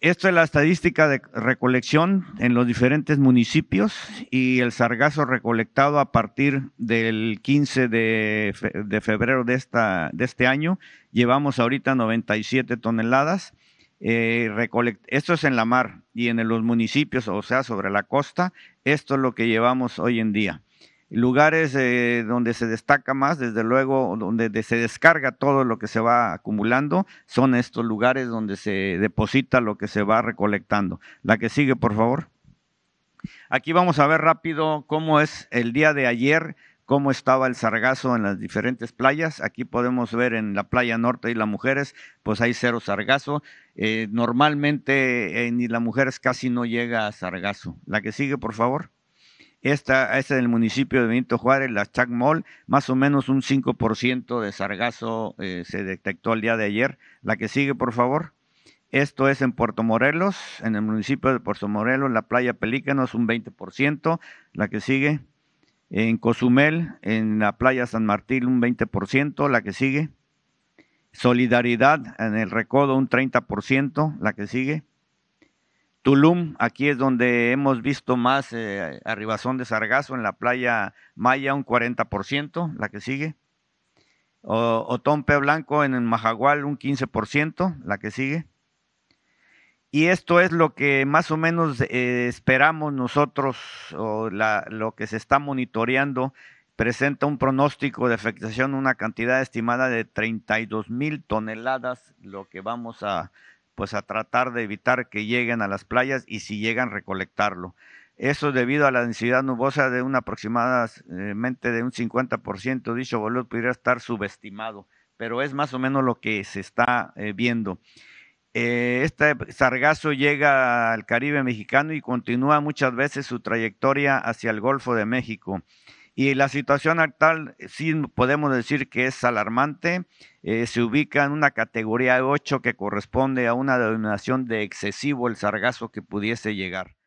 Esto es la estadística de recolección en los diferentes municipios y el sargazo recolectado a partir del 15 de, febrero de, esta, de este año. Llevamos ahorita 97 toneladas. Eh, esto es en la mar y en los municipios, o sea, sobre la costa. Esto es lo que llevamos hoy en día lugares eh, donde se destaca más, desde luego, donde se descarga todo lo que se va acumulando, son estos lugares donde se deposita lo que se va recolectando. La que sigue, por favor. Aquí vamos a ver rápido cómo es el día de ayer, cómo estaba el sargazo en las diferentes playas. Aquí podemos ver en la playa norte y las mujeres, pues hay cero sargazo. Eh, normalmente en eh, las mujeres casi no llega a sargazo. La que sigue, por favor. Esta es el municipio de Benito Juárez, la Chacmol, más o menos un 5% de sargazo eh, se detectó el día de ayer. La que sigue, por favor. Esto es en Puerto Morelos, en el municipio de Puerto Morelos, la playa Pelícanos, un 20%. La que sigue, en Cozumel, en la playa San Martín, un 20%. La que sigue, Solidaridad, en el Recodo, un 30%. La que sigue, Tulum, aquí es donde hemos visto más eh, arribazón de sargazo en la playa Maya, un 40%, la que sigue. O, Otompe Blanco en el Majagual, un 15%, la que sigue. Y esto es lo que más o menos eh, esperamos nosotros, lo que se está monitoreando, presenta un pronóstico de afectación, una cantidad estimada de 32 mil toneladas, lo que vamos a pues a tratar de evitar que lleguen a las playas y si llegan recolectarlo. Eso debido a la densidad nubosa de un aproximadamente de un 50%, dicho boludo, podría estar subestimado, pero es más o menos lo que se está eh, viendo. Eh, este sargazo llega al Caribe mexicano y continúa muchas veces su trayectoria hacia el Golfo de México. Y la situación actual sí podemos decir que es alarmante. Eh, se ubica en una categoría 8 que corresponde a una denominación de excesivo el sargazo que pudiese llegar.